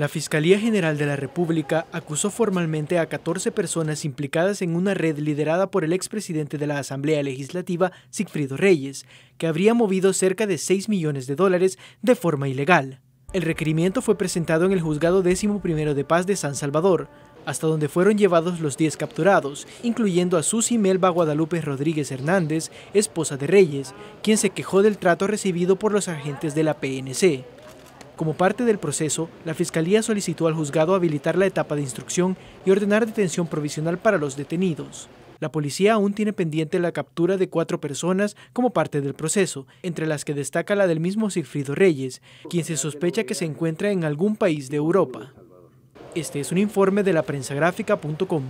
La Fiscalía General de la República acusó formalmente a 14 personas implicadas en una red liderada por el expresidente de la Asamblea Legislativa, Sigfrido Reyes, que habría movido cerca de 6 millones de dólares de forma ilegal. El requerimiento fue presentado en el Juzgado Décimo de Paz de San Salvador, hasta donde fueron llevados los 10 capturados, incluyendo a Susi Melba Guadalupe Rodríguez Hernández, esposa de Reyes, quien se quejó del trato recibido por los agentes de la PNC. Como parte del proceso, la Fiscalía solicitó al juzgado habilitar la etapa de instrucción y ordenar detención provisional para los detenidos. La policía aún tiene pendiente la captura de cuatro personas como parte del proceso, entre las que destaca la del mismo Sigfrido Reyes, quien se sospecha que se encuentra en algún país de Europa. Este es un informe de la